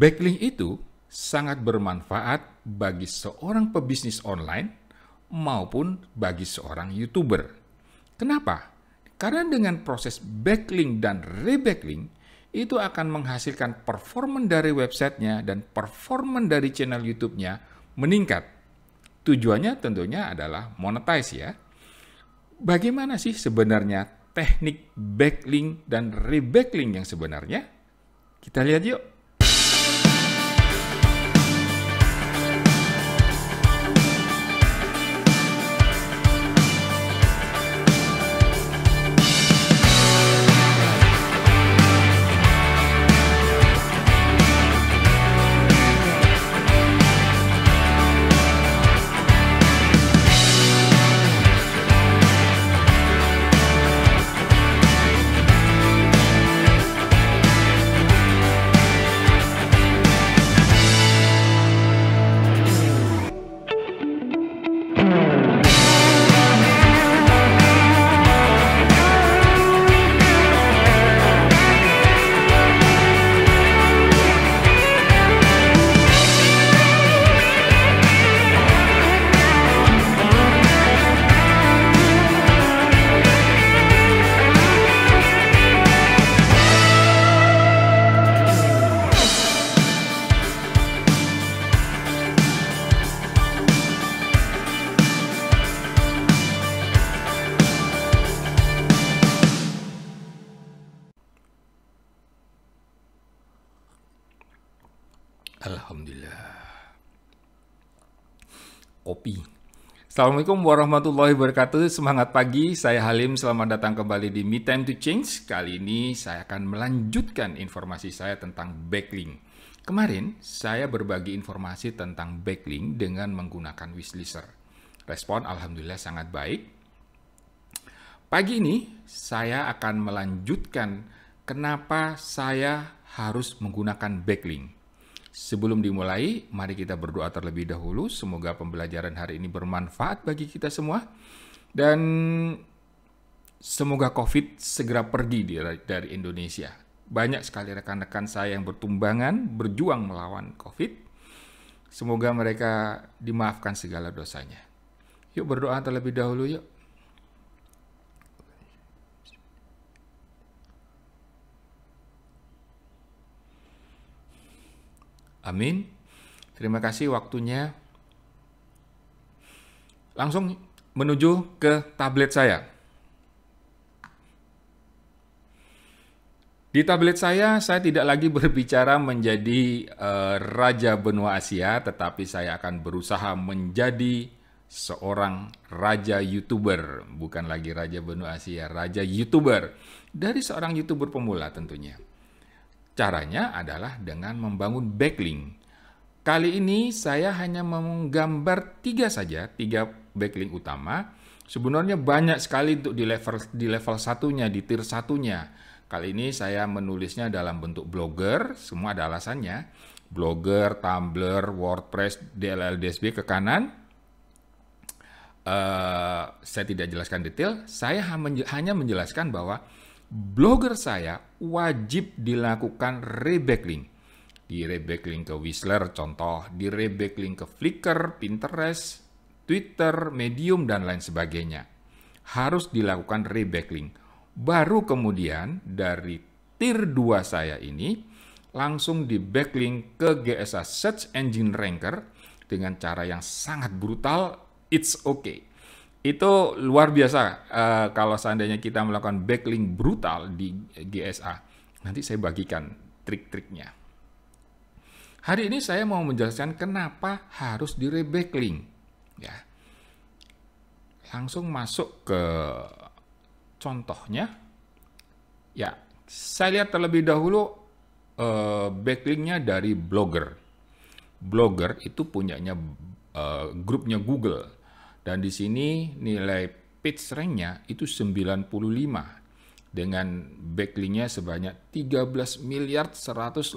Backlink itu sangat bermanfaat bagi seorang pebisnis online maupun bagi seorang YouTuber. Kenapa? Karena dengan proses backlink dan rebacklink, itu akan menghasilkan performa dari websitenya dan performa dari channel YouTube-nya meningkat. Tujuannya tentunya adalah monetize ya. Bagaimana sih sebenarnya teknik backlink dan rebacklink yang sebenarnya? Kita lihat yuk. kopi. Assalamualaikum warahmatullahi wabarakatuh. Semangat pagi, saya Halim. Selamat datang kembali di Me Time to Change. Kali ini saya akan melanjutkan informasi saya tentang backlink. Kemarin saya berbagi informasi tentang backlink dengan menggunakan Wishlister. Respon alhamdulillah sangat baik. Pagi ini saya akan melanjutkan kenapa saya harus menggunakan backlink. Sebelum dimulai, mari kita berdoa terlebih dahulu. Semoga pembelajaran hari ini bermanfaat bagi kita semua. Dan semoga COVID segera pergi dari Indonesia. Banyak sekali rekan-rekan saya yang bertumbangan, berjuang melawan COVID. Semoga mereka dimaafkan segala dosanya. Yuk berdoa terlebih dahulu yuk. Amin. Terima kasih waktunya. Langsung menuju ke tablet saya. Di tablet saya, saya tidak lagi berbicara menjadi uh, raja benua Asia, tetapi saya akan berusaha menjadi seorang raja YouTuber, bukan lagi raja benua Asia, raja YouTuber dari seorang YouTuber pemula tentunya. Caranya adalah dengan membangun backlink. Kali ini saya hanya menggambar tiga saja, tiga backlink utama. Sebenarnya banyak sekali untuk di level di level satunya, di tier satunya. Kali ini saya menulisnya dalam bentuk blogger, semua ada alasannya. Blogger, Tumblr, WordPress, DLL, DSB ke kanan. Uh, saya tidak jelaskan detail, saya hanya menjelaskan bahwa blogger saya wajib dilakukan rebacklink. Di rebacklink ke Whistler contoh, di rebacklink ke Flickr, Pinterest, Twitter, Medium, dan lain sebagainya. Harus dilakukan rebacklink. Baru kemudian dari tier 2 saya ini, langsung di backlink ke GSA Search Engine Ranker dengan cara yang sangat brutal, it's okay itu luar biasa uh, kalau seandainya kita melakukan backlink brutal di GSA. Nanti saya bagikan trik-triknya. Hari ini saya mau menjelaskan kenapa harus di backlink. Ya. Langsung masuk ke contohnya. Ya, saya lihat terlebih dahulu uh, backlinknya dari blogger. Blogger itu punyanya uh, grupnya Google dan di sini nilai pitch range-nya itu 95 dengan backlinknya sebanyak 13 miliar 187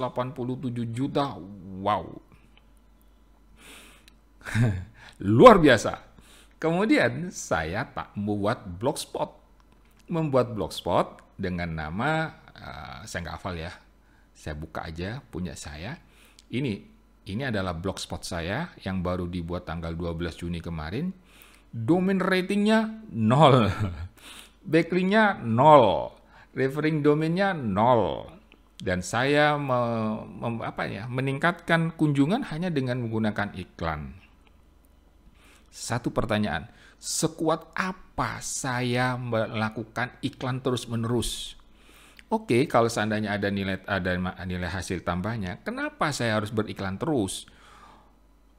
juta. Wow. Luar biasa. Kemudian saya tak membuat blogspot. Membuat blogspot dengan nama, uh, saya nggak hafal ya, saya buka aja punya saya. Ini ini adalah blogspot saya yang baru dibuat tanggal 12 Juni kemarin domain ratingnya nol, backlinknya nol, referring domainnya nol, Dan saya me, me, apa ya, meningkatkan kunjungan hanya dengan menggunakan iklan. Satu pertanyaan, sekuat apa saya melakukan iklan terus-menerus? Oke, kalau seandainya ada nilai ada nilai hasil tambahnya, kenapa saya harus beriklan terus?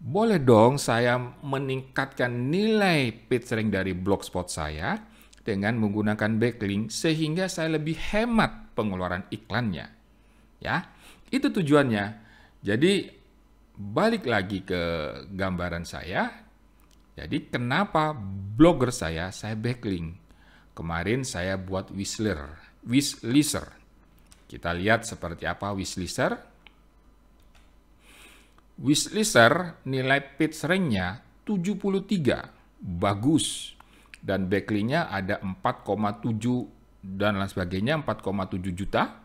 boleh dong saya meningkatkan nilai page rank dari blogspot saya dengan menggunakan backlink sehingga saya lebih hemat pengeluaran iklannya. Ya, itu tujuannya. Jadi balik lagi ke gambaran saya. Jadi kenapa blogger saya saya backlink? Kemarin saya buat Whistler, wishlister. Kita lihat seperti apa wishlister. Wishlister nilai pitch range-nya 73, bagus. Dan backlink nya ada 4,7 dan lain sebagainya, 4,7 juta.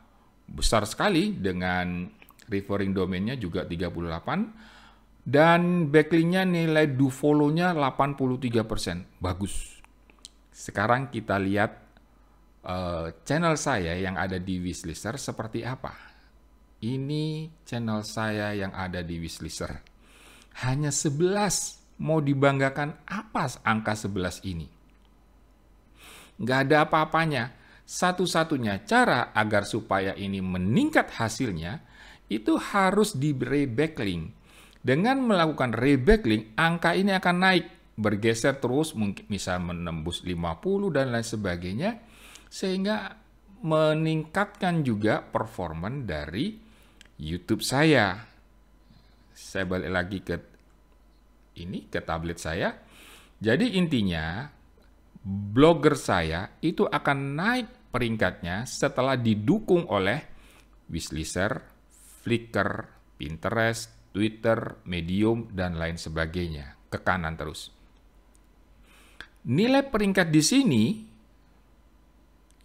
Besar sekali dengan referring domainnya juga 38. Dan backlink nya nilai puluh nya 83%, bagus. Sekarang kita lihat uh, channel saya yang ada di Wishlister seperti apa. Ini channel saya yang ada di Wishlister. Hanya 11. Mau dibanggakan apa angka 11 ini? Nggak ada apa-apanya. Satu-satunya cara agar supaya ini meningkat hasilnya, itu harus di rebacklink. Dengan melakukan rebacklink, angka ini akan naik, bergeser terus, mungkin bisa menembus 50 dan lain sebagainya, sehingga meningkatkan juga performa dari YouTube saya. Saya balik lagi ke ini ke tablet saya. Jadi intinya blogger saya itu akan naik peringkatnya setelah didukung oleh wishlister, Flickr, Pinterest, Twitter, Medium, dan lain sebagainya. Ke kanan terus. Nilai peringkat di sini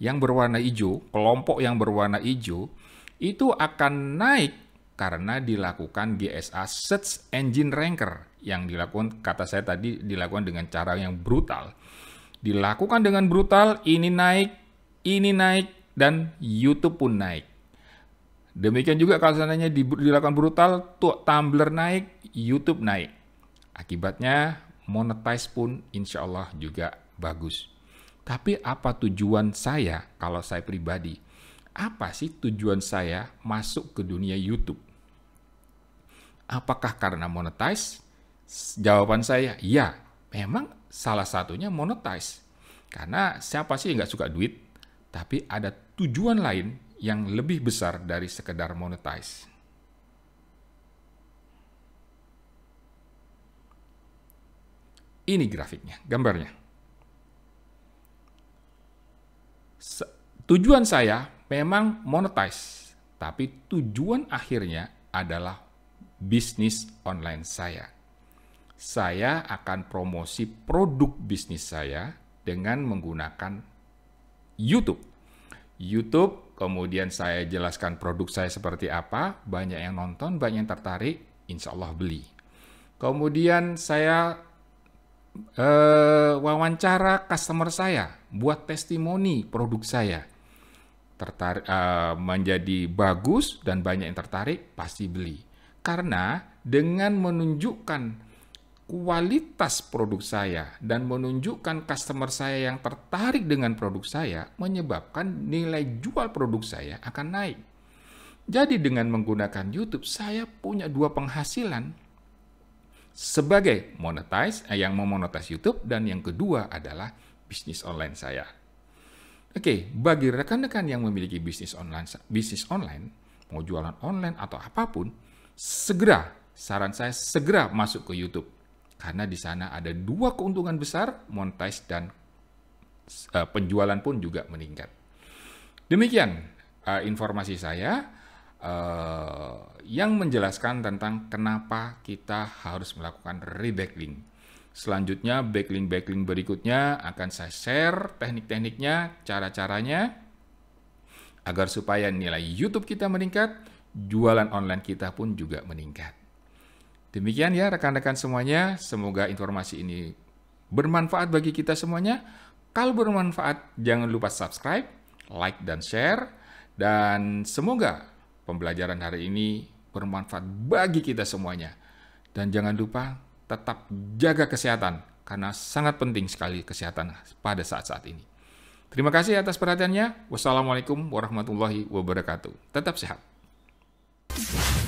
yang berwarna hijau, kelompok yang berwarna hijau, itu akan naik karena dilakukan GSA Search Engine Ranker yang dilakukan kata saya tadi dilakukan dengan cara yang brutal. Dilakukan dengan brutal, ini naik, ini naik, dan YouTube pun naik. Demikian juga kalau seandainya dilakukan brutal, tuh Tumblr naik, YouTube naik. Akibatnya monetize pun insya Allah juga bagus. Tapi apa tujuan saya kalau saya pribadi? apa sih tujuan saya masuk ke dunia YouTube? Apakah karena monetize? Jawaban saya, ya. Memang salah satunya monetize. Karena siapa sih yang nggak suka duit? Tapi ada tujuan lain yang lebih besar dari sekedar monetize. Ini grafiknya, gambarnya. Tujuan saya memang monetize, tapi tujuan akhirnya adalah bisnis online saya. Saya akan promosi produk bisnis saya dengan menggunakan YouTube. YouTube, kemudian saya jelaskan produk saya seperti apa, banyak yang nonton, banyak yang tertarik, insya Allah beli. Kemudian saya eh, wawancara customer saya, buat testimoni produk saya tertarik uh, menjadi bagus dan banyak yang tertarik pasti beli. Karena dengan menunjukkan kualitas produk saya dan menunjukkan customer saya yang tertarik dengan produk saya menyebabkan nilai jual produk saya akan naik. Jadi dengan menggunakan YouTube saya punya dua penghasilan sebagai monetize eh, yang memonetize YouTube dan yang kedua adalah bisnis online saya. Oke, okay, bagi rekan-rekan yang memiliki bisnis online, bisnis online, mau jualan online atau apapun, segera, saran saya segera masuk ke YouTube. Karena di sana ada dua keuntungan besar, monetize dan uh, penjualan pun juga meningkat. Demikian uh, informasi saya uh, yang menjelaskan tentang kenapa kita harus melakukan rebacking. Selanjutnya backlink-backlink berikutnya akan saya share teknik-tekniknya, cara-caranya agar supaya nilai YouTube kita meningkat, jualan online kita pun juga meningkat. Demikian ya rekan-rekan semuanya, semoga informasi ini bermanfaat bagi kita semuanya. Kalau bermanfaat, jangan lupa subscribe, like, dan share. Dan semoga pembelajaran hari ini bermanfaat bagi kita semuanya. Dan jangan lupa tetap jaga kesehatan karena sangat penting sekali kesehatan pada saat-saat ini. Terima kasih atas perhatiannya. Wassalamualaikum warahmatullahi wabarakatuh. Tetap sehat.